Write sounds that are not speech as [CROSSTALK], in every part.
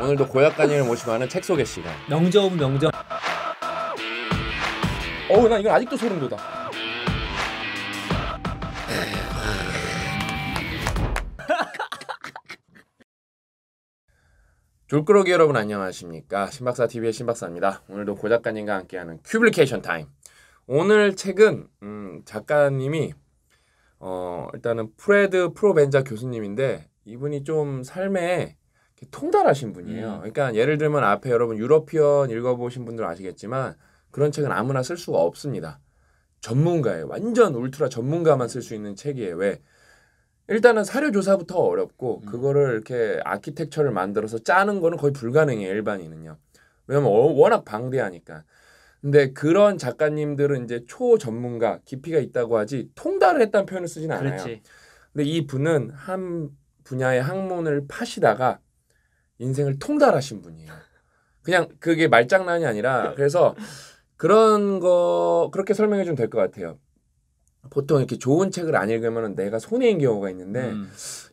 오늘도 고약간님을 모시고 하는 책 소개 시간. 명저음 명저. 어우 난 이건 아직도 소름 돋아. 졸끄러기 [LAUGHS] 여러분 안녕하십니까 신박사 TV의 신박사입니다. 오늘도 고 작가님과 함께하는 큐블리케이션 타임. 오늘 책은 음, 작가님이 어, 일단은 프레드 프로벤자 교수님인데 이분이 좀 삶에 통달하신 분이에요. 음. 그러니까 예를 들면 앞에 여러분 유러피언 읽어보신 분들 아시겠지만 그런 책은 아무나 쓸 수가 없습니다. 전문가예요. 완전 울트라 전문가만 쓸 수 있는 책이에요. 왜? 일단은 사료 조사부터 어렵고 음. 그거를 이렇게 아키텍처를 만들어서 짜는 거는 거의 불가능해요 일반인은요. 왜냐면 워낙 방대하니까. 근데 그런 작가님들은 이제 초전문가 깊이가 있다고 하지 통달을 했다는 표현을 쓰진 않아요. 그렇지. 근데 이 분은 한 분야의 학문을 파시다가 인생을 통달하신 분이에요. 그냥 그게 말장난이 아니라 그래서 그런 거 그렇게 설명해 주면 될 것 같아요. 보통 이렇게 좋은 책을 안 읽으면 내가 손해인 경우가 있는데 음.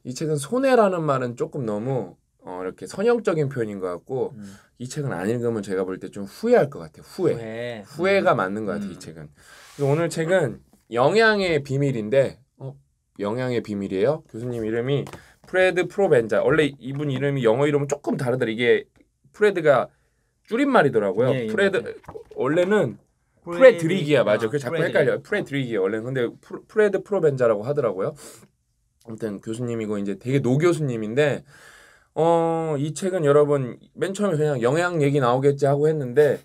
이 책은 손해라는 말은 조금 너무 어, 이렇게 선형적인 표현인 것 같고 음. 이 책은 안 읽으면 제가 볼 때 좀 후회할 것 같아요. 후회. 후회. 가 음. 맞는 것 같아요. 이 음. 책은. 그래서 오늘 책은 영양의 비밀인데 어, 영양의 비밀이에요. 교수님 이름이 프레드 프로벤자. 원래 이분 이름이 영어 이름은 조금 다르더라. 이게 프레드가 줄임말이더라고요. 예, 예 프레드 맞아요. 원래는 프레드리기야 맞아. 그 자꾸 헷갈려요. 프레드리기야 원래 근데 프레드 프로벤자라고 하더라고요. 아무튼 교수님이고 이제 되게 노 교수님인데 어이 책은 여러분 맨 처음에 그냥 영양 얘기 나오겠지 하고 했는데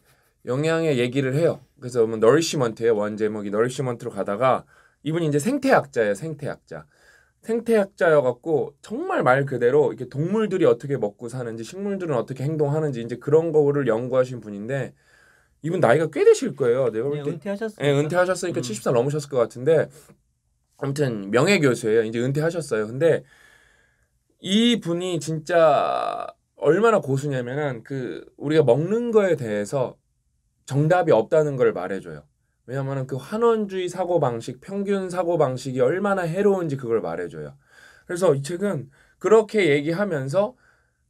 영양의 얘기를 해요. 그래서 뭐널시먼트의원 제목이 널시먼트로 가다가 이분이 이제 생태학자예요. 생태학자. 생태학자여 갖고 정말 말 그대로 이렇게 동물들이 어떻게 먹고 사는지 식물들은 어떻게 행동하는지 이제 그런 거를 연구하신 분인데 이분 나이가 꽤 되실 거예요. 내가 볼 네, 때. 은퇴하셨어요. 예, 네, 은퇴하셨으니까 음. 70살 넘으셨을 것 같은데 아무튼 명예 교수예요. 이제 은퇴하셨어요. 근데 이 분이 진짜 얼마나 고수냐면은 그 우리가 먹는 거에 대해서 정답이 없다는 걸 말해줘요. 왜냐하면 그 환원주의 사고 방식, 평균 사고 방식이 얼마나 해로운지 그걸 말해줘요. 그래서 이 책은 그렇게 얘기하면서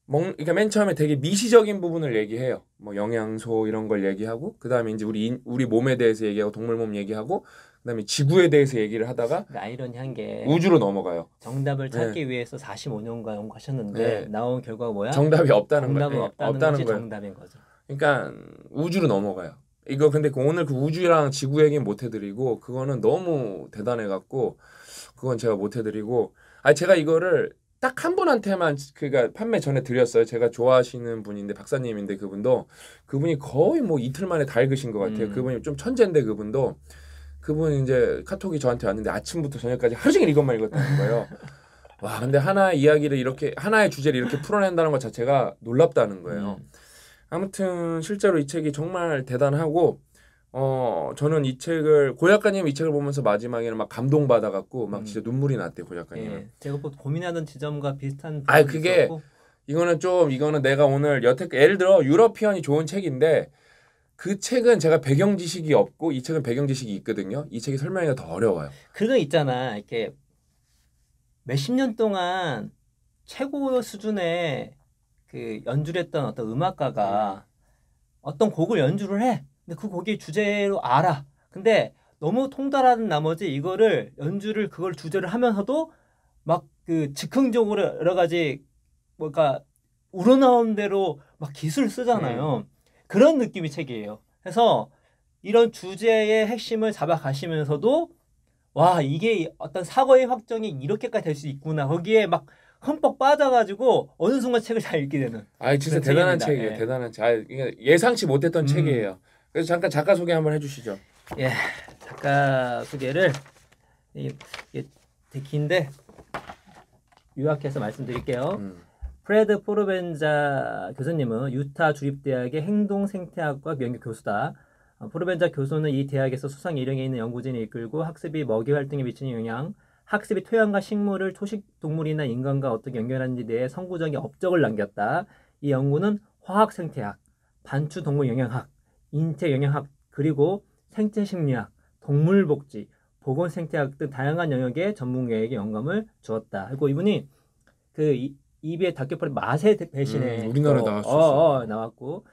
먹, 그러니까 맨 처음에 되게 미시적인 부분을 얘기해요. 뭐 영양소 이런 걸 얘기하고 그다음에 이제 우리 우리 몸에 대해서 얘기하고 동물 몸 얘기하고 그다음에 지구에 대해서 얘기를 하다가 그러니까 아이러니한 게 우주로 넘어가요. 정답을 네. 찾기 네. 위해서 45년간 연구하셨는데 네. 나온 결과가 뭐야? 정답이 없다는 거예요. 정답은 네. 없다는, 없다는 거지 정답인 거죠. 그러니까 우주로 넘어가요. 이거 근데 그 오늘 그 우주랑 지구 얘기는 못 해드리고 그거는 너무 대단해갖고 그건 제가 못 해드리고 아 제가 이거를 딱 한 분한테만 그니까 판매 전에 드렸어요. 제가 좋아하시는 분인데 박사님인데 그분도 그분이 거의 뭐 이틀 만에 다 읽으신 것 같아요. 음. 그분이 좀 천재인데 그분도 그분 이제 카톡이 저한테 왔는데 아침부터 저녁까지 하루 종일 이것만 읽었다는 거예요. 와 근데 하나의 이야기를 이렇게 하나의 주제를 이렇게 풀어낸다는 것 자체가 놀랍다는 거예요. 음. 아무튼 실제로 이 책이 정말 대단하고 어 저는 이 책을 고작가님 이 책을 보면서 마지막에는 막 감동 받아갖고 막 음. 진짜 눈물이 났대 고작가님 예, 제가 고민하던 지점과 비슷한. 아 그게 있었고. 이거는 좀 이거는 내가 오늘 여태 예를 들어 유러피언이 좋은 책인데 그 책은 제가 배경 지식이 없고 이 책은 배경 지식이 있거든요. 이 책이 설명이 더 어려워요. 그거 있잖아 이렇게 몇십 년 동안 최고 수준의 그 연주를 했던 어떤 음악가가 네. 어떤 곡을 연주를 해. 근데 그 곡이 주제로 알아. 근데 너무 통달하는 나머지 이거를 연주를 그걸 주제를 하면서도 막 그 즉흥적으로 여러 가지 뭔가 우러나온 대로 막 기술 쓰잖아요. 네. 그런 느낌이 책이에요. 그래서 이런 주제의 핵심을 잡아가시면서도 와 이게 어떤 사고의 확정이 이렇게까지 될 수 있구나 거기에 막 흠뻑 빠져가지고 어느 순간 책을 잘 읽게 되는. 아 진짜 대단한 책이에요 예. 대단한 책. 아, 예상치 못했던 음. 책이에요. 그래서 잠깐 작가 소개 한번 해주시죠. 예, 작가 소개를 이게 되게 긴데 요약해서 말씀드릴게요. 음. 프레드 포르벤자 교수님은 유타 주립대학의 행동생태학과 명예 교수다. 어, 포르벤자 교수는 이 대학에서 수상 일령에 있는 연구진을 이끌고 학습이 먹이 활동에 미치는 영향, 학습이 토양과 식물을 초식 동물이나 인간과 어떻게 연결하는지 대해 선구적인 업적을 남겼다. 이 연구는 화학 생태학, 반추 동물 영양학, 인체 영양학, 그리고 생체 심리학, 동물 복지, 보건 생태학 등 다양한 영역의 전문 가에게 영감을 주었다. 그리고 이분이 그 이, 비 b 의 다큐퍼리 맛의 배신해 음, 우리나라에 나왔어 어, 어, 나왔고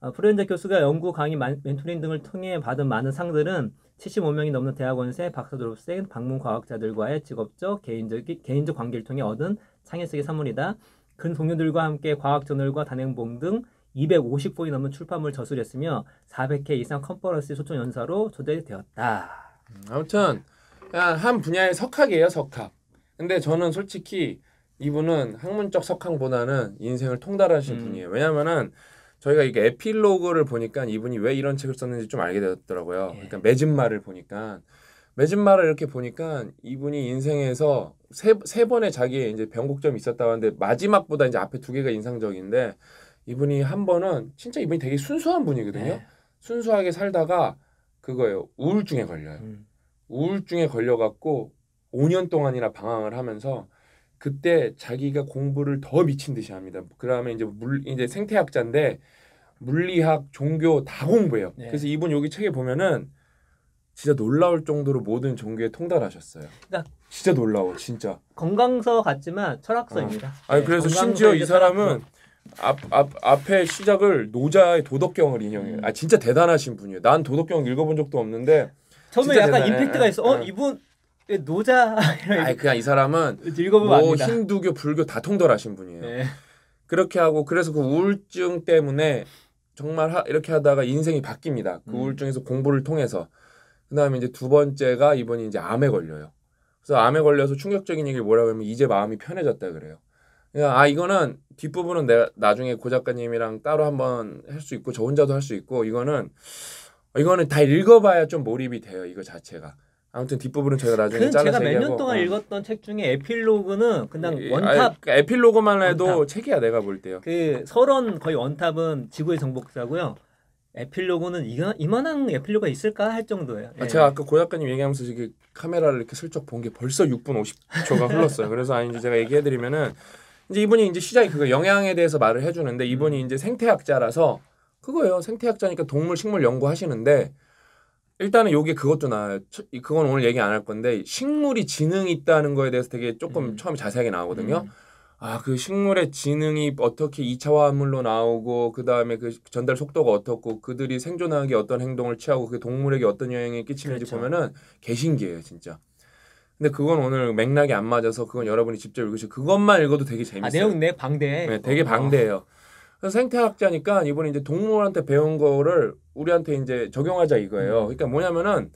어, 프렌드 교수가 연구 강의 만, 멘토링 등을 통해 받은 많은 상들은 75명이 넘는 대학원생, 박사 졸업생, 방문 과학자들과의 직업적, 개인적, 개인적 관계를 통해 얻은 창의성의 산물이다. 근 동료들과 함께 과학 저널과 단행본등 250권이 넘는 출판물 저술했으며 400회 이상 컨퍼런스 초청 연사로 초대되었다. 음, 아무튼 한 분야의 석학이에요, 석학. 근데 저는 솔직히 이분은 학문적 석학보다는 인생을 통달하신 음. 분이에요. 왜냐면은 하 저희가 이게 에필로그를 보니까 이분이 왜 이런 책을 썼는지 좀 알게 되었더라고요. 예. 그러니까 매은말을 보니까 매은말을 이렇게 보니까 이분이 인생에서 세, 세 번의 자기의 이제 변곡점이 있었다고 하는데 마지막보다 이제 앞에 두 개가 인상적인데 이분이 한 번은 진짜 이분이 되게 순수한 분이거든요. 예. 순수하게 살다가 그거예요. 우울증에 걸려요. 음. 우울증에 걸려갖고 5년 동안이나 방황을 하면서 그때 자기가 공부를 더 미친 듯이 합니다. 그다음에 이제 물 이제 생태학자인데 물리학, 종교 다 공부해요. 네. 그래서 이분 여기 책에 보면은 진짜 놀라울 정도로 모든 종교에 통달하셨어요. 그러니까 진짜 놀라워, 진짜. 건강서 같지만 철학서입니다. 어. 아니 네, 그래서 심지어 이 사람은 앞, 앞, 앞에 시작을 노자의 도덕경을 인용해 음. 아 진짜 대단하신 분이에요. 난 도덕경 읽어본 적도 없는데 처음에 약간 대단해. 임팩트가 있어. 어 응. 이분 노자. 아니 그냥 이 사람은 읽어보면 뭐 힌두교, 불교 다 통달하신 분이에요. 네. 그렇게 하고 그래서 그 우울증 때문에 정말 하, 이렇게 하다가 인생이 바뀝니다. 그 음. 우울증에서 공부를 통해서 그다음에 이제 두 번째가 이번이 이제 암에 걸려요. 그래서 암에 걸려서 충격적인 얘기를 뭐라고 하면 이제 마음이 편해졌다 그래요. 그냥 아 이거는 뒷부분은 내가 나중에 고 작가님이랑 따로 한번 할 수 있고 저 혼자도 할 수 있고 이거는 이거는 다 읽어봐야 좀 몰입이 돼요 이거 자체가. 아무튼 뒷부분은 저희가 나중에 잘라서 제가 몇 년 동안 어. 읽었던 책 중에 에필로그는 그냥 예, 원탑. 아 에필로그만 해도 원탑. 책이야 내가 볼 때요. 그 서론 거의 원탑은 지구의 정복사고요. 에필로그는 이가, 이만한 에필로그가 있을까 할 정도예요. 아, 예. 아, 제가 아까 고 작가님 얘기하면서 이게 카메라를 이렇게 슬쩍 본 게 벌써 6분 50초가 흘렀어요. 그래서 아닌지제 제가 얘기해드리면은 이제 이분이 이제 시작이 그거 영양에 대해서 말을 해주는데 이분이 음. 이제 생태학자라서 그거예요. 생태학자니까 동물 식물 연구하시는데 일단은 요게 그것도 나 그건 오늘 얘기 안 할 건데 식물이 지능이 있다는 거에 대해서 되게 조금 음. 처음에 자세하게 나오거든요. 음. 아그 식물의 지능이 어떻게 이차화물로 나오고 그 다음에 그 전달 속도가 어떻고 그들이 생존하기 어떤 행동을 취하고 그 동물에게 어떤 영향이 끼치는지 그렇죠. 보면은 개신기예요 진짜. 근데 그건 오늘 맥락이 안 맞아서 그건 여러분이 직접 읽으시고 그것만 읽어도 되게 아, 재밌어요. 아, 내용 내 방대. 네, 되게 어. 방대해요. 그래서 생태학자니까 이번에 이제 동물한테 배운 거를 우리한테 이제 적용하자 이거예요. 음. 그러니까 뭐냐면은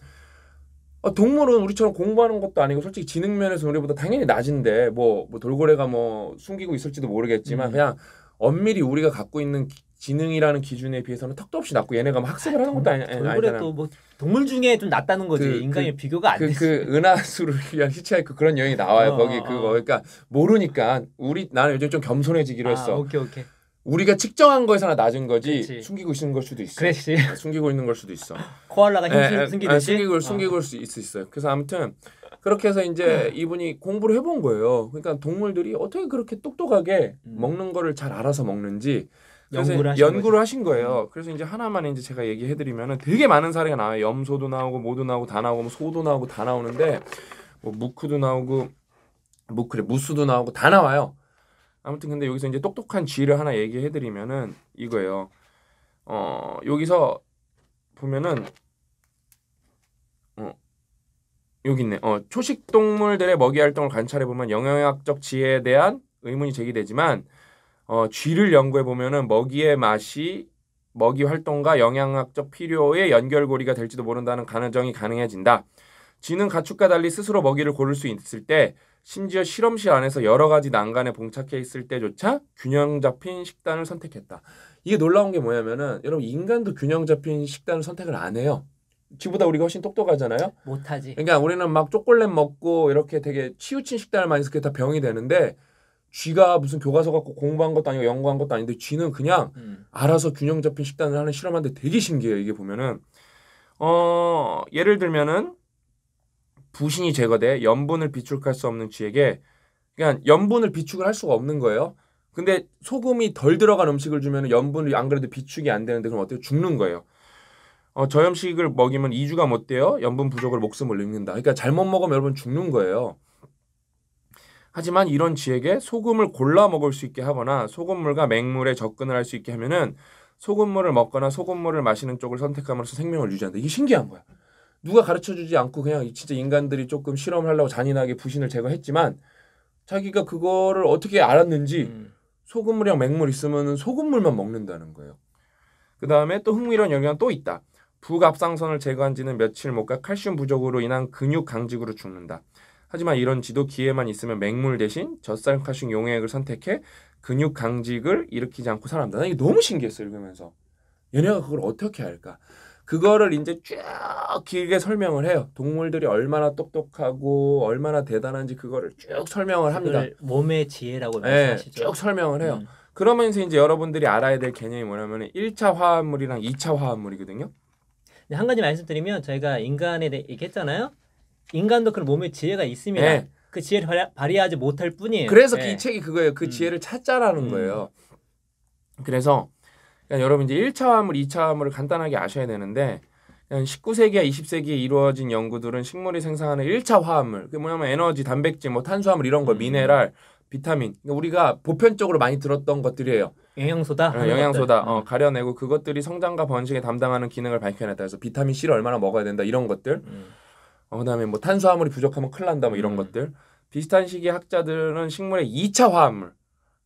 어, 동물은 우리처럼 공부하는 것도 아니고 솔직히 지능 면에서 우리보다 당연히 낮은데 뭐, 뭐 돌고래가 뭐 숨기고 있을지도 모르겠지만 음. 그냥 엄밀히 우리가 갖고 있는 기, 지능이라는 기준에 비해서는 턱도 없이 낮고 얘네가 막 학습을 아, 하는 것도 아니, 아니잖아. 돌고래도 뭐 동물 중에 좀낮다는 거지 그, 인간이 그, 비교가 안그 그, 그 은하수를 [LAUGHS] 위한 히치하이크 그런 여행이 나와요 어, 거기 어, 그거 어. 그러니까 모르니까 우리 나는 요즘 좀 겸손해지기로 아, 했어. 오케이 오케이. 우리가 측정한 거에서나 낮은 거지 그치. 숨기고 있는 걸 수도 있어. 그렇지. 어, 숨기고 있는 걸 수도 있어. 코알라가 에, 에, 예, 예, 숨기듯이 예, 숨기고 어. 숨기고 수 있어 있어요. 그래서 아무튼 그렇게 해서 이제 음. 이분이 공부를 해본 거예요. 그러니까 동물들이 어떻게 그렇게 똑똑하게 음. 먹는 거를 잘 알아서 먹는지 연구를, 하신, 연구를 하신, 거예요. 음. 그래서 이제 하나만 이제 제가 얘기해 드리면은 되게 많은 사례가 나와요. 염소도 나오고 모도 나오고 다 나오고 뭐 소도 나오고 다 나오는데 뭐 무크도 나오고 무크래 뭐 무스도 나오고 다 나와요. 아무튼 근데 여기서 이제 똑똑한 쥐를 하나 얘기해 드리면은 이거예요. 어, 여기서 보면은 어 여기 있네. 어, 초식 동물들의 먹이 활동을 관찰해 보면 영양학적 지혜에 대한 의문이 제기되지만 어, 쥐를 연구해 보면은 먹이의 맛이 먹이 활동과 영양학적 필요의 연결고리가 될지도 모른다는 가능성이 가능해진다. 쥐는 가축과 달리 스스로 먹이를 고를 수 있을 때 심지어 실험실 안에서 여러 가지 난간에 봉착해 있을 때조차 균형 잡힌 식단을 선택했다. 이게 놀라운 게 뭐냐면은 여러분 인간도 균형 잡힌 식단을 선택을 안 해요. 지보다 우리가 훨씬 똑똑하잖아요. 못하지. 그러니까 우리는 막초콜렛 먹고 이렇게 되게 치우친 식단을 많이 해서 게다 병이 되는데 쥐가 무슨 교과서 갖고 공부한 것도 아니고 연구한 것도 아닌데 쥐는 그냥 음. 알아서 균형 잡힌 식단을 하는 실험하는데 되게 신기해요. 이게 보면은 어 예를 들면은 부신이 제거돼 염분을 비축할 수 없는 쥐에게 그냥 그러니까 염분을 비축을 할 수가 없는 거예요. 근데 소금이 덜 들어간 음식을 주면 염분이 안 그래도 비축이 안 되는데 그럼 어떻게 죽는 거예요. 어, 저염식을 먹이면 2주가 못 돼요. 염분 부족으로 목숨을 잃는다. 그러니까 잘못 먹으면 여러분 죽는 거예요. 하지만 이런 쥐에게 소금을 골라 먹을 수 있게 하거나 소금물과 맹물에 접근을 할 수 있게 하면은 소금물을 먹거나 소금물을 마시는 쪽을 선택함으로써 생명을 유지한다. 이게 신기한 거야. 누가 가르쳐 주지 않고 그냥 진짜 인간들이 조금 실험을 하려고 잔인하게 부신을 제거했지만 자기가 그거를 어떻게 알았는지 음. 소금물이랑 맹물 있으면 소금물만 먹는다는 거예요. 그 다음에 또 흥미로운 영향 또 있다. 부갑상선을 제거한 지는 며칠 못 가 칼슘 부족으로 인한 근육 강직으로 죽는다. 하지만 이런 지도 기회만 있으면 맹물 대신 젖살 칼슘 용액을 선택해 근육 강직을 일으키지 않고 살아남다. 난 이게 너무 신기했어요 읽으면서. 얘네가 그걸 어떻게 알까 그거를 이제 쭉 길게 설명을 해요. 동물들이 얼마나 똑똑하고 얼마나 대단한지 그거를 쭉 설명을 합니다. 몸의 지혜라고 예, 말씀하시죠. 쭉 설명을 해요. 음. 그러면서 이제 여러분들이 알아야 될 개념이 뭐냐면 1차 화합물이랑 2차 화합물이거든요. 네, 한 가지 말씀드리면 저희가 인간에 대해 얘기했잖아요. 인간도 그런 몸의 지혜가 있습니다. 네. 그 지혜를 발휘하지 못할 뿐이에요. 그래서 네. 이 책이 그거예요. 그 음. 지혜를 찾자라는 음. 거예요. 그래서 그러니까 여러분 이제 1차 화물, 2차 화물을 간단하게 아셔야 되는데 19세기와 20세기에 이루어진 연구들은 식물이 생산하는 1차 화합물, 그게 뭐냐면 에너지, 단백질, 뭐 탄수화물 이런 거, 음. 미네랄, 비타민. 그러니까 우리가 보편적으로 많이 들었던 것들이에요. 영양소다. 어, 영양소다. 네. 어, 가려내고 그것들이 성장과 번식에 담당하는 기능을 밝혀냈다. 그래서 비타민 C를 얼마나 먹어야 된다 이런 것들. 음. 어, 그다음에 뭐 탄수화물이 부족하면 큰 난다 뭐 이런 음. 것들. 비슷한 시기에 학자들은 식물의 2차 화합물,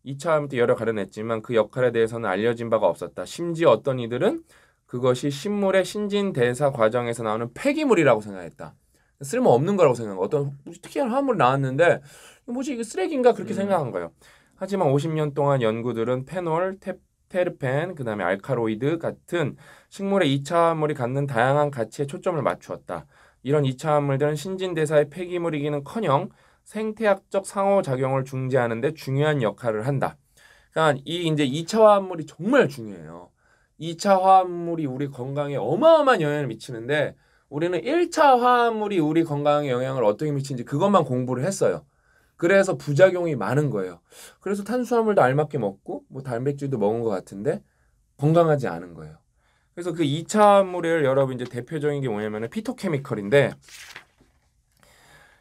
2차 함때 여러 가려 냈지만 그 역할에 대해서는 알려진 바가 없었다. 심지어 어떤 이들은 그것이 식물의 신진대사 과정에서 나오는 폐기물이라고 생각했다. 쓸모없는 거라고 생각한 거. 어떤 특이한 화합물 나왔는데 뭐지 이거 쓰레기인가 그렇게 음. 생각한 거예요. 하지만 50년 동안 연구들은 페놀, 테, 테르펜, 그다음에 알카로이드 같은 식물의 2차 화물이 갖는 다양한 가치에 초점을 맞추었다. 이런 2차 화물들은 신진대사의 폐기물이기는커녕 생태학적 상호작용을 중재하는 데 중요한 역할을 한다. 그러니까 이 이제 2차 화합물이 정말 중요해요. 2차 화합물이 우리 건강에 어마어마한 영향을 미치는데 우리는 1차 화합물이 우리 건강에 영향을 어떻게 미치는지 그것만 공부를 했어요. 그래서 부작용이 많은 거예요. 그래서 탄수화물도 알맞게 먹고 뭐 단백질도 먹은 것 같은데 건강하지 않은 거예요. 그래서 그 2차 화합물을 여러분 이제 대표적인 게 뭐냐면은 피토케미컬인데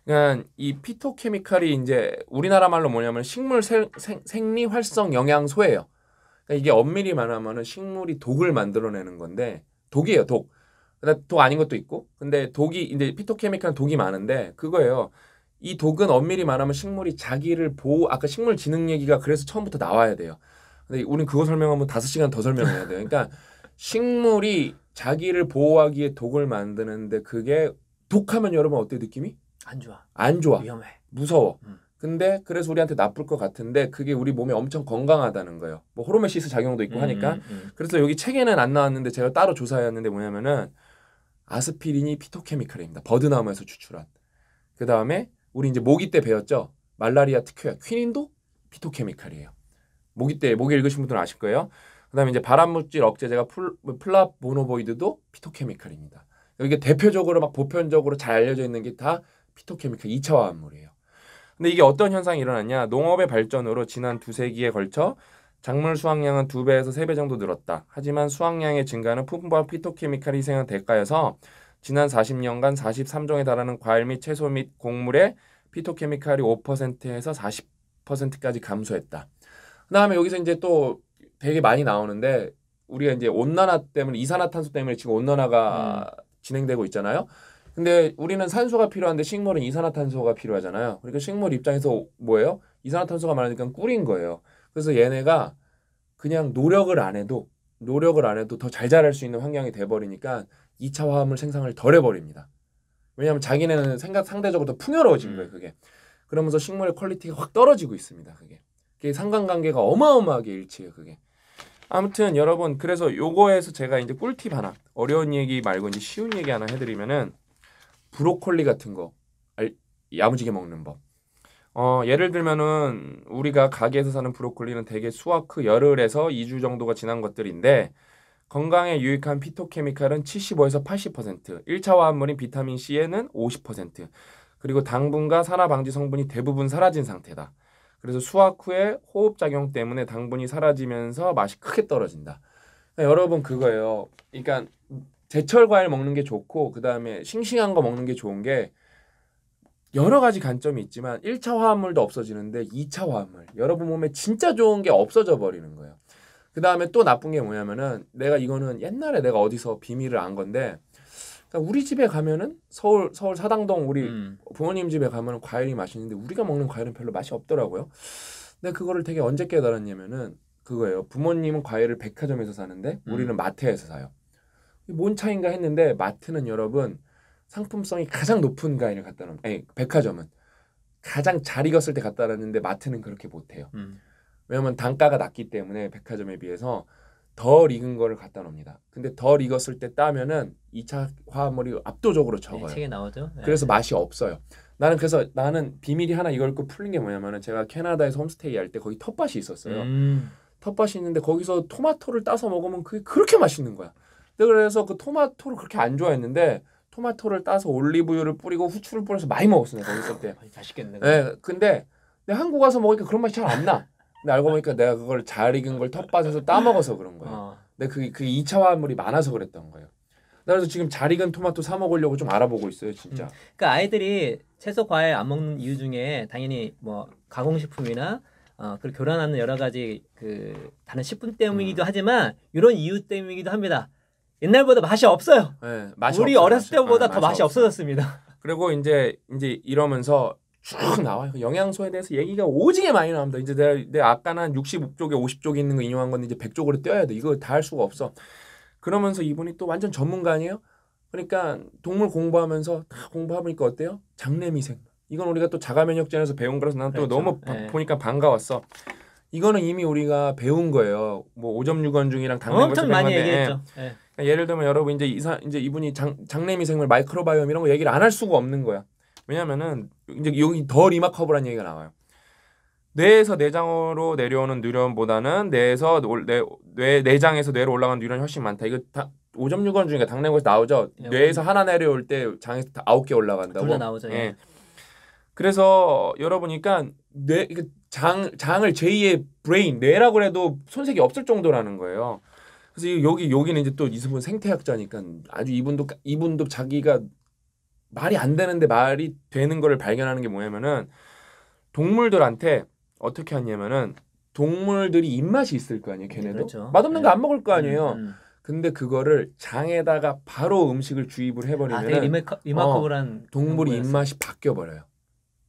그러니까 이 피토케미칼이 이제 우리나라 말로 뭐냐면 식물 생, 생생리 활성 영양소예요. 그러니까 이게 엄밀히 말하면은 식물이 독을 만들어내는 건데 독이에요, 독. 독 아닌 것도 있고. 근데 독이 이제 피토케미칼은 독이 많은데 그거예요. 이 독은 엄밀히 말하면 식물이 자기를 보호 아까 식물 지능 얘기가 그래서 처음부터 나와야 돼요. 근데 우린 그거 설명하면 다섯 시간 더 설명해야 돼요. 그러니까 식물이 자기를 보호하기에 독을 만드는데 그게 독하면 여러분 어때 느낌이? 안 좋아. 안 좋아. 위험해. 무서워. 음. 근데 그래서 우리한테 나쁠 것 같은데 그게 우리 몸에 엄청 건강하다는 거예요. 뭐 호르메시스 작용도 있고 하니까. 음, 음, 음, 그래서 여기 책에는 안 나왔는데 제가 따로 조사했는데 뭐냐면은 아스피린이 피토케미칼입니다. 버드나무에서 추출한. 그 다음에 우리 이제 모기 때 배웠죠. 말라리아 특효약 퀴닌도 피토케미칼이에요. 모기 때 모기 읽으신 분들은 아실 거예요. 그다음에 이제 발암물질 억제제가 플라보노보이드도 피토케미칼입니다. 이게 대표적으로 막 보편적으로 잘 알려져 있는 게다 피토케미칼 2차 화합물이에요. 근데 이게 어떤 현상이 일어났냐? 농업의 발전으로 지난 두 세기에 걸쳐 작물 수확량은 두배에서세 배 정도 늘었다. 하지만 수확량의 증가는 품바 피토케미칼이 생한 대가여서 지난 40년간 43종에 달하는 과일 및 채소 및 곡물의 피토케미칼이 5%에서 40%까지 감소했다. 그다음에 여기서 이제 또 되게 많이 나오는데 우리가 이제 온난화 때문에 이산화탄소 때문에 지금 온난화가 음. 진행되고 있잖아요. 근데 우리는 산소가 필요한데 식물은 이산화탄소가 필요하잖아요. 그러니까 식물 입장에서 뭐예요? 이산화탄소가 많으니까 꿀인 거예요. 그래서 얘네가 그냥 노력을 안 해도 노력을 안 해도 더 잘 자랄 수 있는 환경이 돼버리니까 2차 화합물 생산을 덜 해버립니다. 왜냐하면 자기네는 생각 상대적으로 더 풍요로워진 음. 거예요. 그게 그러면서 식물의 퀄리티가 확 떨어지고 있습니다. 그게 그게 상관관계가 어마어마하게 일치해요. 그게 아무튼 여러분 그래서 요거에서 제가 이제 꿀팁 하나 어려운 얘기 말고 이제 쉬운 얘기 하나 해드리면은 브로콜리 같은 거 알, 야무지게 먹는 법. 어, 예를 들면은 우리가 가게에서 사는 브로콜리는 대개 수확 후 열흘에서 2주 정도가 지난 것들인데 건강에 유익한 피토케미칼은 75에서 80%, 1차 화합물인 비타민 C에는 50%, 그리고 당분과 산화 방지 성분이 대부분 사라진 상태다. 그래서 수확 후에 호흡 작용 때문에 당분이 사라지면서 맛이 크게 떨어진다. 그러니까 여러분 그거예요. 그러니까 제철 과일 먹는 게 좋고 그다음에 싱싱한 거 먹는 게 좋은 게 여러 가지 관점이 있지만 1차 화합물도 없어지는데 2차 화합물 여러분 몸에 진짜 좋은 게 없어져 버리는 거예요. 그 다음에 또 나쁜 게 뭐냐면은 내가 이거는 옛날에 내가 어디서 비밀을 안 건데 그러니까 우리 집에 가면은 서울 서울 사당동 우리 음. 부모님 집에 가면 은 과일이 맛있는데 우리가 먹는 과일은 별로 맛이 없더라고요. 근데 그거를 되게 언제 깨달았냐면은 그거예요. 부모님은 과일을 백화점에서 사는데 우리는 음. 마트에서 사요. 뭔 차인가 했는데 마트는 여러분 상품성이 가장 높은 가인을 갖다 놓은 에니 백화점은 가장 잘 익었을 때 갖다 놨는데 마트는 그렇게 못해요. 음. 왜냐면 단가가 낮기 때문에 백화점에 비해서 덜 익은 거를 갖다 놓습니다. 근데 덜 익었을 때 따면은 2차 화합물이 압도적으로 네, 적어요. 네, 책에 나오죠. 네. 그래서 맛이 없어요. 나는 그래서 나는 비밀이 하나 이걸 꼭 풀린 게 뭐냐면은 제가 캐나다에서 홈스테이 할 때 거기 텃밭이 있었어요. 음. 텃밭이 있는데 거기서 토마토를 따서 먹으면 그게 그렇게 맛있는 거야. 네, 그래서 그 토마토를 그렇게 안 좋아했는데 토마토를 따서 올리브유를 뿌리고 후추를 뿌려서 많이 먹었어 요가 어렸을 때. 아, 맛있겠네. 네, 근데 내 한국 와서 먹으니까 그런 맛이 잘 안 나. 근데 알고 보니까 내가 그걸 잘 익은 걸 텃밭에서 따 먹어서 그런 거예요 어. 근데 그게 그 2차 화물이 많아서 그랬던 거예요. 그래서 지금 잘 익은 토마토 사 먹으려고 좀 알아보고 있어요, 진짜. 음. 그러니까 아이들이 채소 과일 안 먹는 이유 중에 당연히 뭐 가공식품이나 어, 그리고 교란하는 여러 가지 그 다른 식품 때문이기도 음. 하지만 이런 이유 때문이기도 합니다. 옛날보다 맛이 없어요. 네, 맛이 우리 없어 어렸을 맛이. 때보다 네, 더 맛이, 맛이 없어졌습니다. 그리고 이제 이제 이러면서 쭉 나와요. 그 영양소에 대해서 얘기가 오지게 많이 나옵니다. 이제 내가, 내가 아까는 한 65쪽에 50쪽에 있는 거 인용한 건데 이제 100쪽으로 떼어야 돼. 이거 다 할 수가 없어. 그러면서 이분이 또 완전 전문가 아니에요? 그러니까 동물 공부하면서 다공부하니까 어때요? 장래 미생. 이건 우리가 또 자가 면역전에서 배운 거라서 난또 그렇죠. 너무 바, 네. 보니까 반가웠어. 이거는 이미 우리가 배운 거예요. 뭐 오점 6원 중이랑 당내 엄청 많이 얘기했죠. 네. 예를 들면 여러분 이제 이사 이제 이분이 장, 장내미생물 마이크로바이옴 이런 거 얘기를 안 할 수가 없는 거야. 왜냐면은 이제 여기 더 리마커블한 얘기가 나와요. 뇌에서 내장으로 내려오는 뇌런보다는 뇌에서 뇌, 뇌 내장에서 뇌로 올라간 뇌런이 훨씬 많다. 이거 다 오점 6원 중에 당내고에서 나오죠. 예, 뇌에서 오늘. 하나 내려올 때 장에서 다 아홉 개 올라간다고. 둘다 나오죠. 예. 예. 그래서 여러분이니까 뇌, 그 장, 장을 제2의 브레인, 뇌라고 해도 손색이 없을 정도라는 거예요. 그래서 여기 여기는 이제 또 이분 생태학자니까 아주 이분도 이분도 자기가 말이 안 되는데 말이 되는 걸 발견하는 게 뭐냐면은 동물들한테 어떻게 하냐면은 동물들이 입맛이 있을 거 아니에요, 걔네도. 그렇죠. 맛없는 네. 거안 먹을 거 음, 아니에요. 음, 음. 근데 그거를 장에다가 바로 음식을 주입을 해버리면 아, 리메이 리마커블한 어, 동물이 입맛이 바뀌어 버려요.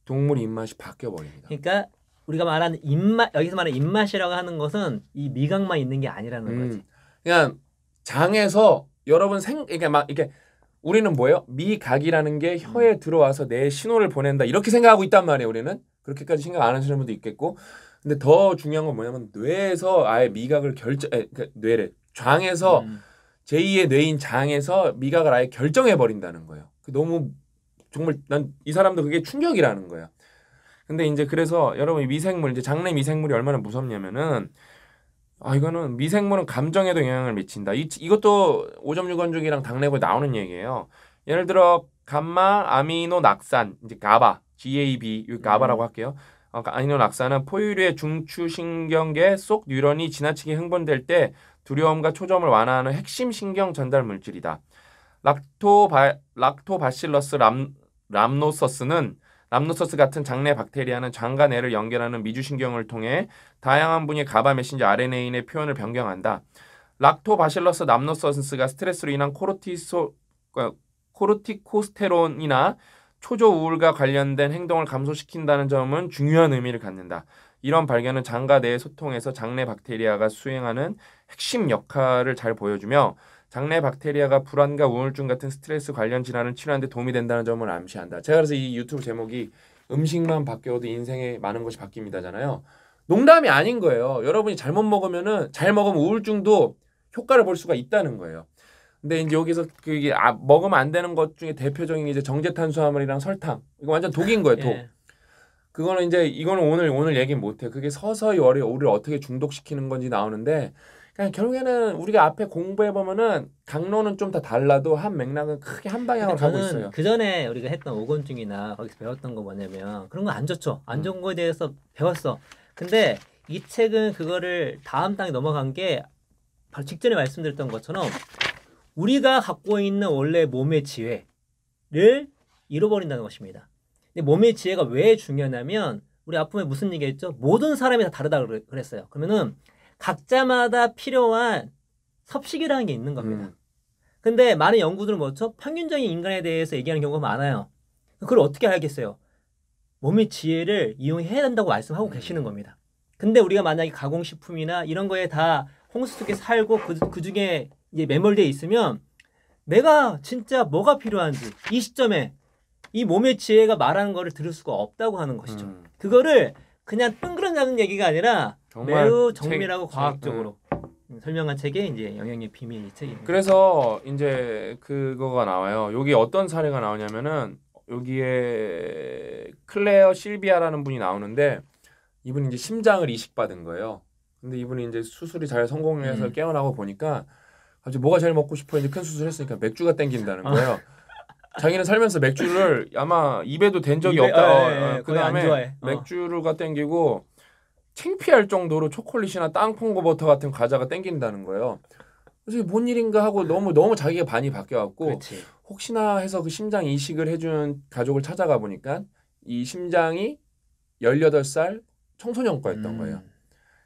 동물 입맛이 바뀌어 버립니다. 그러니까 우리가 말하는 입맛 여기서 말하는 입맛이라고 하는 것은 이 미각만 있는 게 아니라는 음, 거지. 그냥 그러니까 장에서 여러분 생그러막이게 우리는 뭐예요? 미각이라는 게 혀에 음. 들어와서 내 신호를 보낸다 이렇게 생각하고 있단 말이에요. 우리는 그렇게까지 생각 안 하시는 분도 있겠고, 근데 더 중요한 건 뭐냐면 뇌에서 아예 미각을 결정 그러니까 뇌를 장에서 음. 제2의 뇌인 장에서 미각을 아예 결정해 버린다는 거예요. 그 너무 정말 난 이 사람도 그게 충격이라는 거야. 근데 이제 그래서 여러분 미생물 이제 장내 미생물이 얼마나 무섭냐면은 아 이거는 미생물은 감정에도 영향을 미친다. 이, 이것도 오점유 관중이랑 당내고 나오는 얘기예요. 예를 들어 감마 아미노 낙산 이제 가바 GAB 이 가바라고 음. 할게요. 어, 그 아미노 낙산은 포유류의 중추신경계 속 뉴런이 지나치게 흥분될 때 두려움과 초점을 완화하는 핵심 신경 전달 물질이다. 락토바 락토바실러스 람 람노서스는 람노서스 같은 장내 박테리아는 장과 뇌를 연결하는 미주신경을 통해 다양한 분의 가바 메신저 RNA인의 표현을 변경한다. 락토바실러스 람노서스가 스트레스로 인한 코르티소 그, 코르티코스테론이나 초조 우울과 관련된 행동을 감소시킨다는 점은 중요한 의미를 갖는다. 이런 발견은 장과 뇌의 소통에서 장내 박테리아가 수행하는 핵심 역할을 잘 보여주며 장내 박테리아가 불안과 우울증 같은 스트레스 관련 질환을 치료하는데 도움이 된다는 점을 암시한다. 제가 그래서 이 유튜브 제목이 음식만 바뀌어도 인생에 많은 것이 바뀝니다잖아요. 농담이 아닌 거예요. 여러분이 잘못 먹으면은 잘 먹으면 우울증도 효과를 볼 수가 있다는 거예요. 근데 이제 여기서 그게 아, 먹으면 안 되는 것 중에 대표적인 게 이제 정제탄수화물이랑 설탕. 이거 완전 독인 거예요, 독. 예. 그거는 이제 이거는 오늘 오늘 얘기 못 해. 그게 서서히 우리 우리를 어떻게 중독시키는 건지 나오는데 그러니까 결국에는 우리가 앞에 공부해 보면은 강론은 좀 다 달라도 한 맥락은 크게 한 방향으로 가고 있어요. 그 전에 우리가 했던 오건증이나 거기서 배웠던 거 뭐냐면 그런 거 안 좋죠. 안 좋은 음. 거에 대해서 배웠어. 근데 이 책은 그거를 다음 땅에 넘어간 게 바로 직전에 말씀드렸던 것처럼 우리가 갖고 있는 원래 몸의 지혜를 잃어버린다는 것입니다. 근데 몸의 지혜가 왜 중요하냐면 우리 앞에 무슨 얘기했죠? 모든 사람이 다 다르다 그랬어요. 그러면은 각자마다 필요한 섭식이라는 게 있는 겁니다. 음. 근데 많은 연구들은 뭐죠? 평균적인 인간에 대해서 얘기하는 경우가 많아요. 그걸 어떻게 알겠어요? 몸의 지혜를 이용해야 된다고 말씀하고 음. 계시는 겁니다. 근데 우리가 만약에 가공식품이나 이런 거에 다 홍수 속에 살고 그, 그 중에 이제 매몰되어 있으면 내가 진짜 뭐가 필요한지 이 시점에 이 몸의 지혜가 말하는 거를 들을 수가 없다고 하는 것이죠. 음. 그거를 그냥 뜬그런다는 얘기가 아니라 매우 정밀하고 책, 과학적으로 네. 음. 설명한 책에 이제 영향의 비밀 책입니다. 그래서 이제 그거가 나와요. 여기 어떤 사례가 나오냐면은 여기에 클레어 실비아라는 분이 나오는데 이분이 이제 심장을 이식받은 거예요. 근데 이분이 이제 수술이 잘 성공해서 음. 깨어나고 보니까 아자 뭐가 제일 먹고 싶어 이제 큰 수술했으니까 맥주가 땡긴다는 어. 거예요. 아. [LAUGHS] 자기는 살면서 맥주를 아마 입에도 댄 적이 없다. 아, 예, 어, 예. 그다음에 어. 맥주가 땡기고 창피할 정도로 초콜릿이나 땅콩고 버터 같은 과자가 땡긴다는 거예요. 그래서 뭔 일인가 하고 너무 너무 자기가 반이 바뀌어갖고 혹시나 해서 그 심장 이식을 해준 가족을 찾아가 보니까 이 심장이 18살 청소년 거였던 음. 거예요.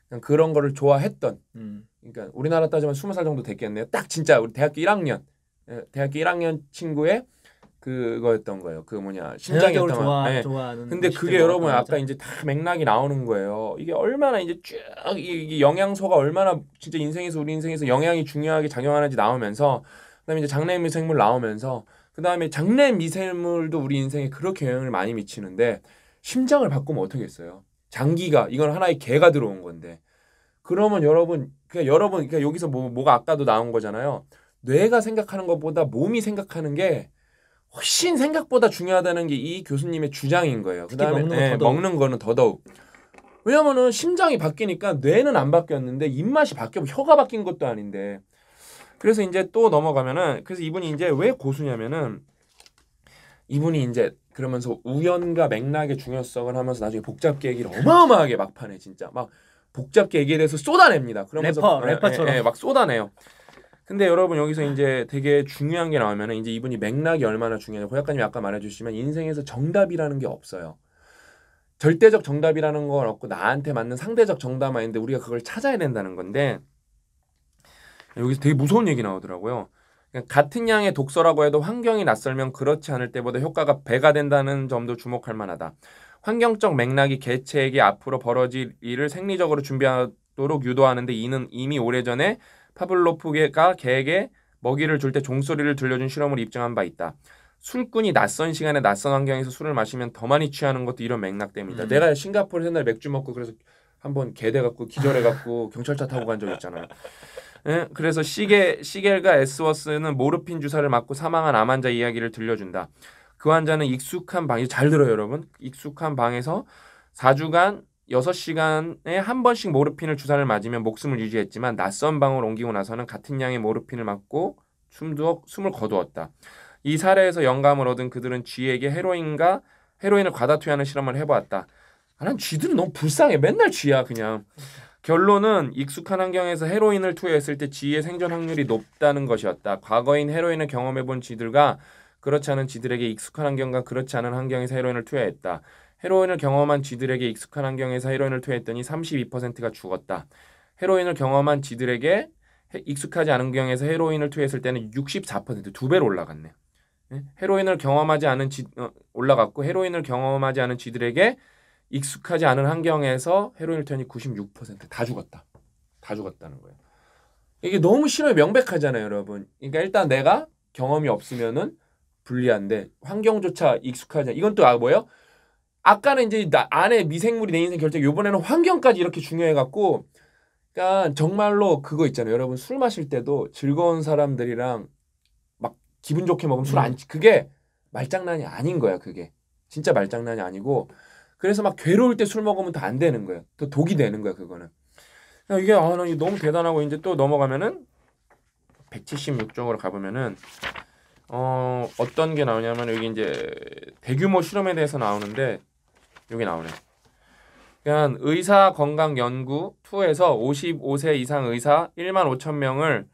그냥 그런 거를 좋아했던. 음. 그러니까 우리나라 따지면 20살 정도 됐겠네요. 딱 진짜 우리 대학교 1학년. 예, 대학교 1학년 친구의 그거였던 거예요. 그 뭐냐 심장이었던 좋아, 네. 좋아하는. 근데 그게 여러분 아까 이제 다 맥락이 나오는 거예요. 이게 얼마나 이제 쭉이 영양소가 얼마나 진짜 인생에서 우리 인생에서 영양이 중요하게 작용하는지 나오면서 그다음에 이제 장내 미생물 나오면서 그다음에 장내 미생물도 우리 인생에 그렇게 영향을 많이 미치는데 심장을 바꾸면 어떻게했어요 장기가 이건 하나의 개가 들어온 건데 그러면 여러분 그냥 여러분 그냥 여기서 뭐 뭐가 아까도 나온 거잖아요. 뇌가 생각하는 것보다 몸이 생각하는 게 훨씬 생각보다 중요하다는 게 이 교수님의 주장인 거예요. 그다음에 먹는, 네, 먹는 거는 더더욱. 왜냐면은 심장이 바뀌니까 뇌는 안 바뀌었는데 입맛이 바뀌고 혀가 바뀐 것도 아닌데. 그래서 이제 또 넘어가면은 그래서 이분이 이제 왜 고수냐면은 이분이 이제 그러면서 우연과 맥락의 중요성을 하면서 나중에 복잡 계 얘기를 어마어마하게 막판에 진짜 막 복잡 계기에 대해서 쏟아냅니다. 그러면서 래퍼, 예, 예, 래퍼처럼 예, 예, 막 쏟아내요. 근데 여러분 여기서 이제 되게 중요한 게 나오면은 이제 이분이 맥락이 얼마나 중요하냐고 약간님 아까 말해주시면 인생에서 정답이라는 게 없어요. 절대적 정답이라는 건 없고 나한테 맞는 상대적 정답만 있는데 우리가 그걸 찾아야 된다는 건데 여기서 되게 무서운 얘기 나오더라고요. 그러니까 같은 양의 독서라고 해도 환경이 낯설면 그렇지 않을 때보다 효과가 배가 된다는 점도 주목할 만하다. 환경적 맥락이 개체에게 앞으로 벌어질 일을 생리적으로 준비하도록 유도하는데 이는 이미 오래전에 파블로프가 개에게 먹이를 줄 때 종소리를 들려준 실험을 입증한 바 있다. 술꾼이 낯선 시간에 낯선 환경에서 술을 마시면 더 많이 취하는 것도 이런 맥락 때문이다 음. 내가 싱가포르 옛날 맥주 먹고 그래서 한번 개돼 갖고 기절해 갖고 [LAUGHS] 경찰차 타고 간적 있잖아요. 예? 그래서 시겔 시겔과 에스워스는 모르핀 주사를 맞고 사망한 암 환자 이야기를 들려준다. 그 환자는 익숙한 방이 잘 들어요, 여러분. 익숙한 방에서 4주간 여섯 시간에한 번씩 모르핀을 주사를 맞으면 목숨을 유지했지만 낯선 방을 옮기고 나서는 같은 양의 모르핀을 맞고 춤도 숨을 거두었다. 이 사례에서 영감을 얻은 그들은 쥐에게 헤로인과 헤로인을 과다 투여하는 실험을 해보았다. 아, 난 쥐들은 너무 불쌍해. 맨날 쥐야 그냥. 결론은 익숙한 환경에서 헤로인을 투여했을 때 쥐의 생존 확률이 높다는 것이었다. 과거인 헤로인을 경험해본 쥐들과 그렇지 않은 쥐들에게 익숙한 환경과 그렇지 않은 환경에서 헤로인을 투여했다. 헤로인을 경험한 쥐들에게 익숙한 환경에서 헤로인을 투여했더니 32%가 죽었다. 헤로인을 경험한 쥐들에게 익숙하지 않은 경에서 헤로인을 투여했을 때는 64%두 배로 올라갔네. 예? 헤로인을 경험하지 않은 지 어, 올라갔고 헤로인을 경험하지 않은 쥐들에게 익숙하지 않은 환경에서 헤로인을 투여니 96%다 죽었다. 다 죽었다는 거예요. 이게 너무 싫어요. 명백하잖아요, 여러분. 그러니까 일단 내가 경험이 없으면은 불리한데 환경조차 익숙하지 않. 이건 또 아 뭐예요? 아까는 이제 나, 안에 미생물이 내 인생 결정 요번에는 환경까지 이렇게 중요해 갖고 그러니까 정말로 그거 있잖아요. 여러분 술 마실 때도 즐거운 사람들이랑 막 기분 좋게 먹으면 술안 음. 그게 말장난이 아닌 거야, 그게. 진짜 말장난이 아니고 그래서 막 괴로울 때 술 먹으면 더 안 되는 거야더 독이 되는 거야, 그거는. 이게 아, 나 너무 대단하고 이제 또 넘어가면은 176쪽으로 가보면은 어, 어떤 게 나오냐면 여기 이제 대규모 실험에 대해서 나오는데 여기 나오네. 그냥 그러니까 의사 건강 연구 2에서 55세 이상 의사 1만 5천 명을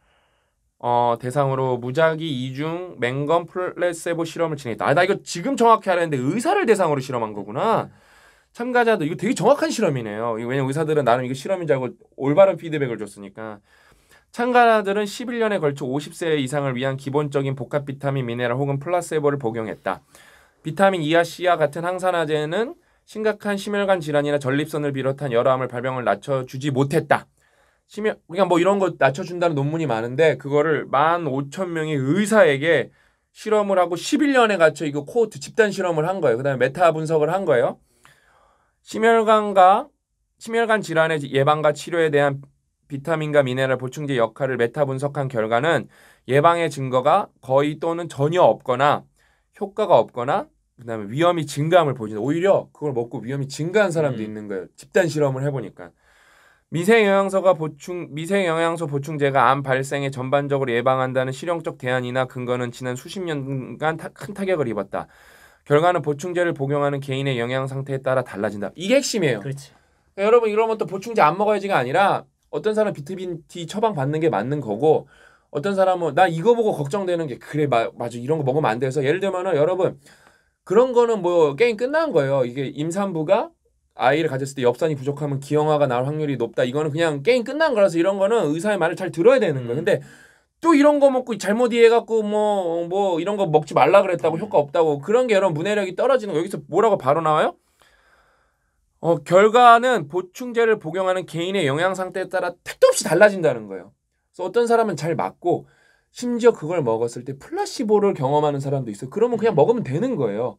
어, 대상으로 무작위 이중 맹건 플레세보 실험을 진행했다. 아, 나 이거 지금 정확히 알았는데 의사를 대상으로 실험한 거구나. 참가자도 이거 되게 정확한 실험이네요. 왜냐면 의사들은 나는 이거 실험인 줄 알고 올바른 피드백을 줬으니까. 참가자들은 11년에 걸쳐 50세 이상을 위한 기본적인 복합 비타민, 미네랄 혹은 플라세보를 복용했다. 비타민 E와 C와 같은 항산화제는 심각한 심혈관 질환이나 전립선을 비롯한 여러 암을 발병을 낮춰주지 못했다. 심혈 그러니까 뭐 이런 거 낮춰준다는 논문이 많은데 그거를 만 오천 명의 의사에게 실험을 하고 11년에 갇혀 이거 코호트 집단 실험을 한 거예요. 그다음에 메타 분석을 한 거예요. 심혈관과 심혈관 질환의 예방과 치료에 대한 비타민과 미네랄 보충제 역할을 메타 분석한 결과는 예방의 증거가 거의 또는 전혀 없거나 효과가 없거나 그다음에 위험이 증가함을 보여준다. 오히려 그걸 먹고 위험이 증가한 사람도 음. 있는 거예요. 집단 실험을 해보니까 미생 영양소가 보충 미생 영양소 보충제가 암 발생에 전반적으로 예방한다는 실용적 대안이나 근거는 지난 수십 년간 타, 큰 타격을 입었다. 결과는 보충제를 복용하는 개인의 영양 상태에 따라 달라진다. 이게 핵심이에요. 그렇지. 그러니까 여러분 이러면 또 보충제 안 먹어야지가 아니라 어떤 사람 비트빈 D 처방 받는 게 맞는 거고 어떤 사람은 나 이거 보고 걱정되는 게 그래 마, 맞아 이런 거 먹으면 안 돼서 예를 들면은 여러분 그런 거는 뭐 게임 끝난 거예요. 이게 임산부가 아이를 가졌을 때 엽산이 부족하면 기형아가 나올 확률이 높다. 이거는 그냥 게임 끝난 거라서 이런 거는 의사의 말을 잘 들어야 되는 거예요. 음. 근데 또 이런 거 먹고 잘못 이해해갖고 뭐, 뭐 이런 거 먹지 말라 그랬다고 음. 효과 없다고 그런 게 여러 문해력이 떨어지는 거 여기서 뭐라고 바로 나와요? 어, 결과는 보충제를 복용하는 개인의 영양 상태에 따라 택도 없이 달라진다는 거예요. 그래서 어떤 사람은 잘 맞고 심지어 그걸 먹었을 때 플라시보를 경험하는 사람도 있어. 요 그러면 그냥 음. 먹으면 되는 거예요.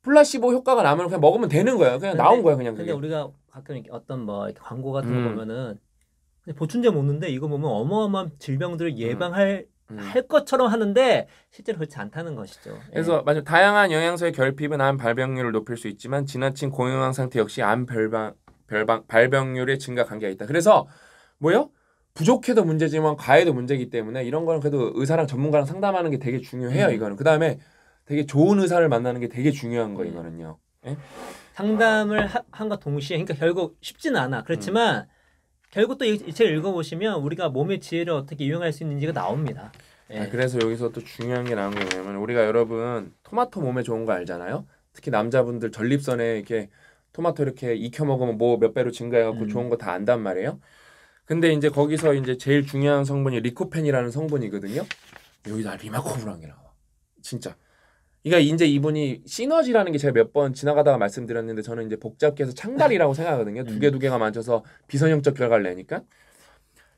플라시보 효과가 나면 그냥 먹으면 되는 거예요 그냥 근데, 나온 거예요 그냥. 근데 우리가 가끔 어떤 뭐 광고 같은 음. 거 보면은 보충제 먹는데 이거 보면 어마어마한 질병들을 음. 예방할 음. 할 것처럼 하는데 실제로 그렇지 않다는 것이죠. 예. 그래서 예. 맞아 다양한 영양소의 결핍은 암 발병률을 높일 수 있지만 지나친 고영양 상태 역시 암 별방 별방 발병률의 증가 관계가 있다. 그래서 뭐요? 부족해도 문제지만 과해도 문제이기 때문에 이런 거는 그래도 의사랑 전문가랑 상담하는 게 되게 중요해요 음. 이거는 그다음에 되게 좋은 의사를 만나는 게 되게 중요한 거 음. 이거는요 예? 상담을 한과 동시에 그러니까 결국 쉽지는 않아 그렇지만 음. 결국 또 이 책 읽어보시면 우리가 몸의 지혜를 어떻게 이용할 수 있는지가 나옵니다 예. 아, 그래서 여기서 또 중요한 게 나온 게 뭐냐면 우리가 여러분 토마토 몸에 좋은 거 알잖아요 특히 남자분들 전립선에 이렇게 토마토 이렇게 익혀 먹으면 뭐 몇 배로 증가해갖고 음. 좋은 거 다 안단 말이에요 근데 이제 거기서 이제 제일 중요한 성분이 리코펜이라는 성분이거든요. 여기다 리마코브랑이 나와. 진짜. 그러니까 이제 이분이 시너지라는 게 제가 몇 번 지나가다가 말씀드렸는데 저는 이제 복잡해서 창달이라고 생각하거든요. 두 개두 음. 개가 맞춰서 비선형적 결과를 내니까.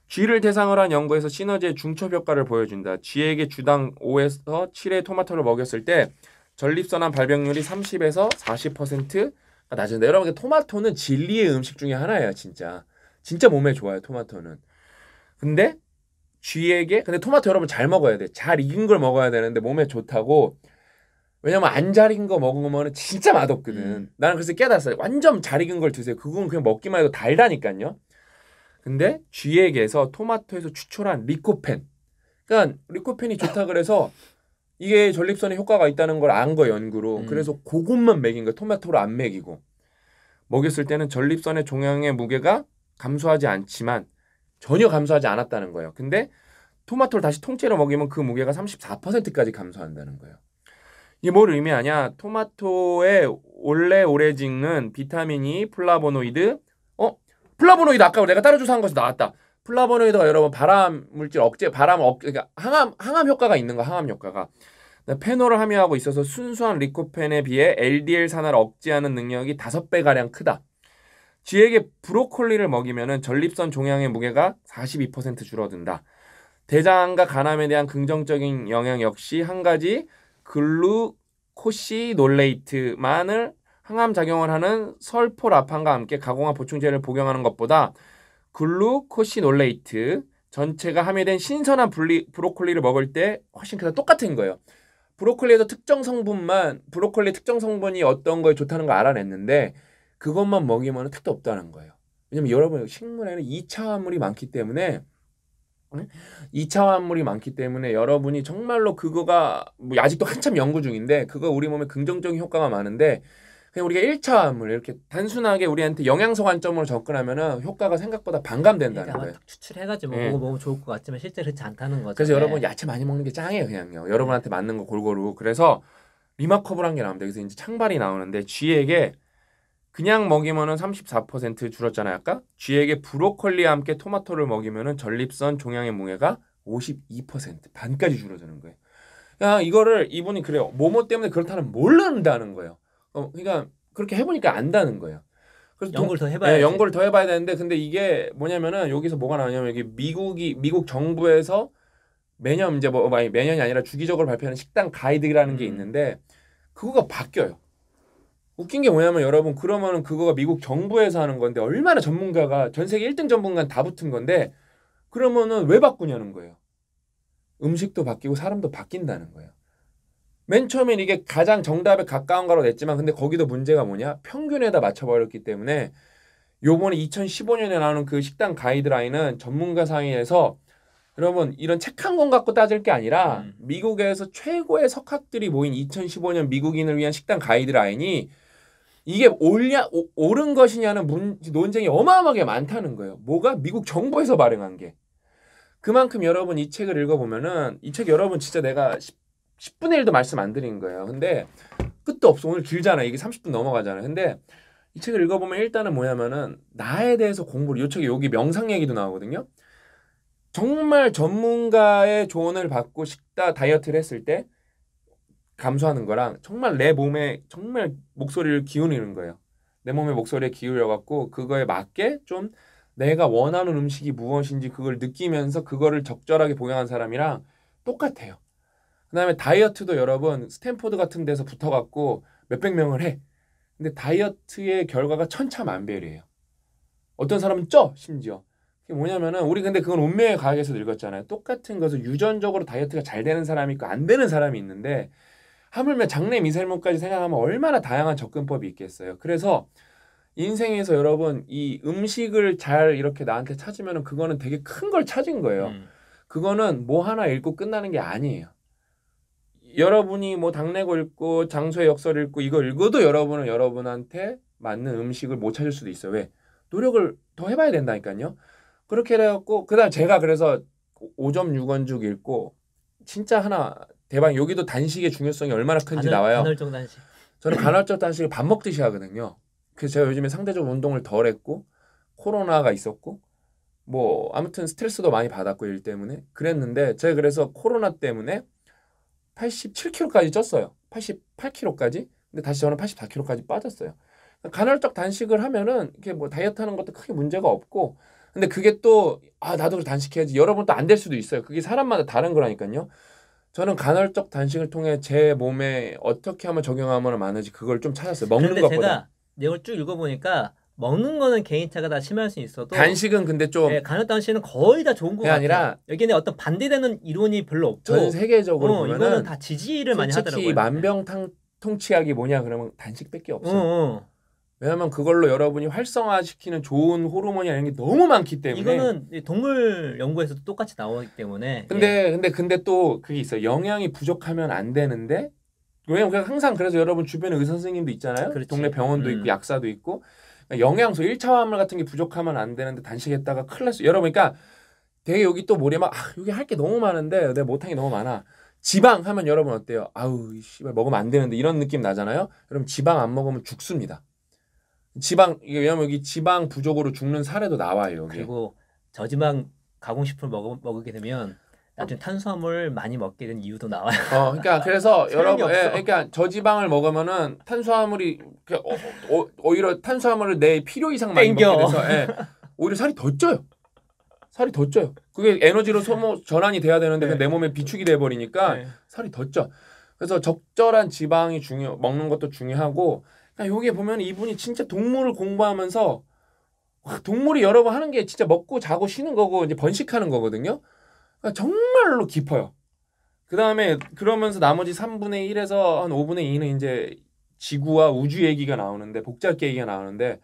쥐를 대상으로 한 연구에서 시너지의 중첩 효과를 보여준다. 쥐에게 주당 5에서 7의 토마토를 먹였을 때 전립선암 발병률이 30에서 40%가 낮은데 여러분 토마토는 진리의 음식 중에 하나예요, 진짜. 진짜 몸에 좋아요 토마토는. 근데 쥐에게 근데 토마토 여러분 잘 먹어야 돼. 잘 익은 걸 먹어야 되는데 몸에 좋다고 왜냐면 안 잘익은 거 먹으면 진짜 맛없거든. 음. 나는 그래서 깨달았어요. 완전 잘 익은 걸 드세요. 그건 그냥 먹기만 해도 달다니까요. 근데 쥐에게서 토마토에서 추출한 리코펜. 그러니까 리코펜이 좋다 그래서 이게 전립선에 효과가 있다는 걸 안 거 연구로. 음. 그래서 그것만 먹인 거 토마토로 안 먹이고. 먹였을 때는 전립선의 종양의 무게가 감소하지 않지만 전혀 감소하지 않았다는 거예요. 근데 토마토를 다시 통째로 먹이면 그 무게가 34%까지 감소한다는 거예요. 이게 뭘 의미하냐? 토마토의 원래 오래 찍는 비타민 E, 플라보노이드, 어? 플라보노이드 아까 내가 따로 조사한 것이 나왔다. 플라보노이드가 여러분 발암 물질 억제, 발암 억, 그러니까 항암 항암 효과가 있는 거, 항암 효과가. 페놀을 함유하고 있어서 순수한 리코펜에 비해 LDL 산화를 억제하는 능력이 5배가량 크다. 쥐에게 브로콜리를 먹이면 전립선 종양의 무게가 42% 줄어든다. 대장과 간암에 대한 긍정적인 영향 역시 한 가지 글루코시놀레이트만을 항암 작용을 하는 설포라판과 함께 가공화 보충제를 복용하는 것보다 글루코시놀레이트 전체가 함유된 신선한 분리, 브로콜리를 먹을 때 훨씬 그냥 똑같은 거예요. 브로콜리에서 특정 성분만 브로콜리 특정 성분이 어떤 거에 좋다는 걸 알아냈는데 그것만 먹이면 택도 없다는 거예요. 왜냐면 여러분 식물에는 이차화물이 많기 때문에 이차화물이 많기 때문에 여러분이 정말로 그거가 뭐 아직도 한참 연구 중인데 그거 우리 몸에 긍정적인 효과가 많은데 그냥 우리가 일차화물 이렇게 단순하게 우리한테 영양소 관점으로 접근하면은 효과가 생각보다 반감된다는 거예요. 추출해가지고 네. 예. 먹어 보면 좋을 것 같지만 실제 그렇지 않다는 거죠. 그래서 네. 여러분 야채 많이 먹는 게 짱이에요 그냥요. 여러분한테 맞는 거 골고루. 그래서 리마커블한 게 나옵니다. 그래서 이제 창발이 나오는데 쥐에게 그냥 먹이면은 34% 줄었잖아요, 아까. 쥐에게 브로콜리와 함께 토마토를 먹이면은 전립선 종양의 뭉해가 52% 반까지 줄어드는 거예요. 야, 이거를 이분이 그래요. 뭐뭐 때문에 그렇다는 몰랐다는 거예요. 어, 그러니까 그렇게 해 보니까 안다는 거예요. 그래서 연구를 더 해봐야 네, 연구를 더 해봐야 되는데 근데 이게 뭐냐면은 여기서 뭐가 나오냐면 여기 미국이 미국 정부에서 매년 이제 뭐 아니 매년이 아니라 주기적으로 발표하는 식단 가이드라는 음. 게 있는데 그거가 바뀌어요. 웃긴 게 뭐냐면 여러분 그러면은 그거가 미국 정부에서 하는 건데 얼마나 전문가가 전 세계 1등 전문가는 다 붙은 건데 그러면은 왜 바꾸냐는 거예요. 음식도 바뀌고 사람도 바뀐다는 거예요. 맨 처음엔 이게 가장 정답에 가까운 거로 냈지만 근데 거기도 문제가 뭐냐? 평균에다 맞춰버렸기 때문에 요번에 2015년에 나오는 그 식당 가이드라인은 전문가 사이에서 여러분 이런 책 한 권 갖고 따질 게 아니라 음. 미국에서 최고의 석학들이 모인 2015년 미국인을 위한 식당 가이드라인이 이게 옳냐 오, 옳은 것이냐는 문, 논쟁이 어마어마하게 많다는 거예요. 뭐가 미국 정부에서 발행한 게 그만큼 여러분 이 책을 읽어보면은 이 책 여러분 진짜 내가 10, 분의 1도 말씀 안 드린 거예요. 근데 끝도 없어 오늘 길잖아 이게 30분 넘어가잖아. 근데 이 책을 읽어보면 일단은 뭐냐면은 나에 대해서 공부를 요 책에 여기 명상 얘기도 나오거든요. 정말 전문가의 조언을 받고 식다 다이어트를 했을 때 감수하는 거랑 정말 내 몸에 정말 목소리를 기울이는 거예요. 내몸에 목소리에 기울여 갖고 그거에 맞게 좀 내가 원하는 음식이 무엇인지 그걸 느끼면서 그거를 적절하게 봉양한 사람이랑 똑같아요. 그다음에 다이어트도 여러분 스탠포드 같은 데서 붙어 갖고 몇백 명을 해. 근데 다이어트의 결과가 천차만별이에요. 어떤 사람은 쪄 심지어. 그게 뭐냐면은 우리 근데 그건 운명의 과학에서 읽었잖아요. 똑같은 것을 유전적으로 다이어트가 잘 되는 사람이 있고 안 되는 사람이 있는데 하물며 장래 미살문까지 생각하면 얼마나 다양한 접근법이 있겠어요. 그래서 인생에서 여러분 이 음식을 잘 이렇게 나한테 찾으면 그거는 되게 큰 걸 찾은 거예요. 음. 그거는 뭐 하나 읽고 끝나는 게 아니에요. 여러분이 뭐 당내고 읽고 장소의 역설를 읽고 이거 읽어도 여러분은 여러분한테 맞는 음식을 못 찾을 수도 있어요. 왜? 노력을 더 해봐야 된다니까요. 그렇게 해갖고 그다음 제가 그래서 5.6원죽 읽고 진짜 하나 대박 여기도 단식의 중요성이 얼마나 큰지 반월, 나와요. 간헐적 단식. 저는 간헐적 단식을 밥 먹듯이 하거든요. 그래서 제가 요즘에 상대적으로 운동을 덜 했고 코로나가 있었고 뭐 아무튼 스트레스도 많이 받았고 일 때문에 그랬는데 제가 그래서 코로나 때문에 87kg까지 쪘어요. 88kg까지. 근데 다시 저는 84kg까지 빠졌어요. 간헐적 단식을 하면은 이게 뭐 다이어트 하는 것도 크게 문제가 없고 근데 그게 또 아 나도 단식해야지 여러분 도안 될 수도 있어요. 그게 사람마다 다른 거라니까요. 저는 간헐적 단식을 통해 제 몸에 어떻게 하면 적용하면 많은지 그걸 좀 찾았어요. 먹는 것보다. 제가 내용을 쭉 읽어보니까 먹는 거는 개인차가 다 심할 수 있어도 단식은 근데 좀 예, 네, 간헐 단식은 거의 다 좋은 거 같아요. 아니라 여기는 어떤 반대되는 이론이 별로 없고 전 세계적으로 어, 이거는 다 지지를 많이 하더라고요. 특히 만병통 치약이 뭐냐 그러면 단식밖에 없어요. 어, 어. 왜냐하면 그걸로 여러분이 활성화시키는 좋은 호르몬이 아닌 게 너무 많기 때문에 이거는 동물 연구에서도 똑같이 나오기 때문에 근데 예. 근데 근데 또 그게 있어 요 영양이 부족하면 안 되는데 왜냐면 그냥 항상 그래서 여러분 주변에 의사 선생님도 있잖아요 그렇지. 동네 병원도 음. 있고 약사도 있고 그러니까 영양소 일차 화물 같은 게 부족하면 안 되는데 단식했다가 클일 났어 여러분 그러니까 되게 여기 또 머리에 막 아, 여기 할 게 너무 많은데 내가 못한 게 너무 많아 지방 하면 여러분 어때요 아우 씨발 먹으면 안 되는데 이런 느낌 나잖아요 그러분 지방 안 먹으면 죽습니다 지방 이게 왜냐면 여기 지방 부족으로 죽는 사례도 나와요. 여기. 그리고 저지방 가공식품 을 먹어 먹게 되면 나중에 탄수화물 많이 먹게 된 이유도 나와요. 어, 그러니까 [LAUGHS] 그래서 여러분, 예, 그러니까 저지방을 먹으면은 탄수화물이 그 어, 어, 어, 오히려 탄수화물을 내 필요 이상 많이 땡겨. 먹게 돼서 예, 오히려 살이 더 쪄요. 살이 더 쪄요. 그게 에너지로 소모 전환이 돼야 되는데 네. 내 몸에 비축이 돼 버리니까 네. 살이 더 쪄. 그래서 적절한 지방이 중요 먹는 것도 중요하고 요게 보면 이분이 진짜 동물을 공부하면서 동물이 여러 번 하는 게 진짜 먹고 자고 쉬는 거고 이제 번식하는 거거든요. 그러니까 정말로 깊어요. 그 다음에 그러면서 나머지 3분의 1에서 한 5분의 2는 이제 지구와 우주 얘기가 나오는데 복잡계 얘기가 나오는데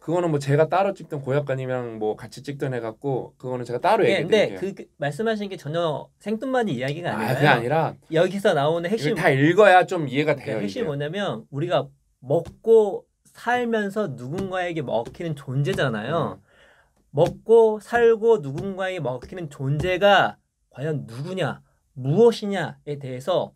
그거는 뭐 제가 따로 찍던 고약관님이랑 뭐 같이 찍던 해갖고 그거는 제가 따로 네, 얘기 드릴게요. 근데 그, 그 말씀하신 게 전혀 생뚱맞은 이야기가 아, 아니에요. 아, 그게 아니라 여기서 나오는 핵심 다 읽어야 좀 이해가 그러니까 돼요. 핵심 뭐냐면 우리가 먹고 살면서 누군가에게 먹히는 존재잖아요. 음. 먹고 살고 누군가에게 먹히는 존재가 과연 누구냐, 무엇이냐에 대해서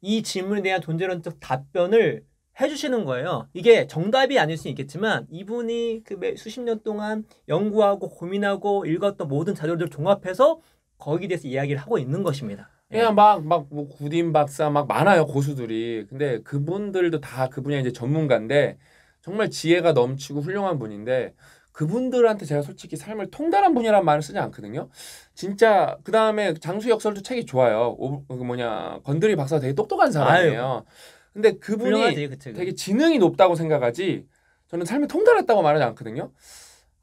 이 질문에 대한 존재론적 답변을 해주시는 거예요. 이게 정답이 아닐 수 있겠지만 이분이 그 수십 년 동안 연구하고 고민하고 읽었던 모든 자료들을 종합해서 거기에 대해서 이야기를 하고 있는 것입니다. 예. 그냥 막 막 뭐 구딘 박사 막 많아요 고수들이. 근데 그분들도 다 그분야 이제 전문가인데 정말 지혜가 넘치고 훌륭한 분인데 그분들한테 제가 솔직히 삶을 통달한 분이란 말을 쓰지 않거든요. 진짜 그 다음에 장수 역설도 책이 좋아요. 오, 그 뭐냐 건드리 박사 되게 똑똑한 사람이에요. 아유. 근데 그분이 훌륭하지, 그 되게 지능이 높다고 생각하지 저는 삶을 통달했다고 말하지 않거든요.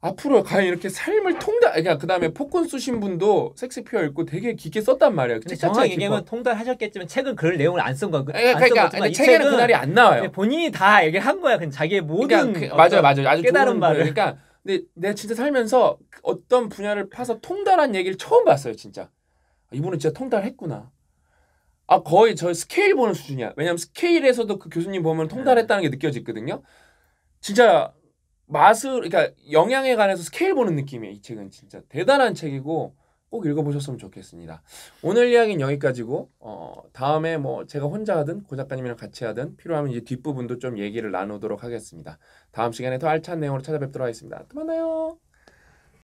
앞으로 과연 이렇게 삶을 통달 그러니까 그다음에 포군 쓰신 분도 섹스피어 읽고 되게 깊게 썼단 말이야. 근데 정확히 얘기하면 통달하셨겠지만 책은 그럴 내용을 안 쓴 거야. 예, 그러니까 근데 책에는 그날이 안 나와요. 본인이 다 얘기를 한 거야. 그냥 자기의 모든 그러니까 그, 맞아요, 맞아요. 아주 깨달은 바를. 그러니까 근데 내가 진짜 살면서 어떤 분야를 파서 통달한 얘기를 처음 봤어요, 진짜. 아, 이분은 진짜 통달했구나. 아 거의 저 스케일 보는 수준이야. 왜냐면 스케일에서도 그 교수님 보면 통달했다는 게 느껴지거든요. 진짜 맛을 그러니까 영양에 관해서 스케일 보는 느낌이에요. 이 책은 진짜 대단한 책이고 꼭 읽어보셨으면 좋겠습니다. 오늘 이야기는 여기까지고 어, 다음에 뭐 제가 혼자 하든 고 작가님이랑 같이 하든 필요하면 이제 뒷부분도 좀 얘기를 나누도록 하겠습니다. 다음 시간에 더 알찬 내용으로 찾아뵙도록 하겠습니다. 또 만나요.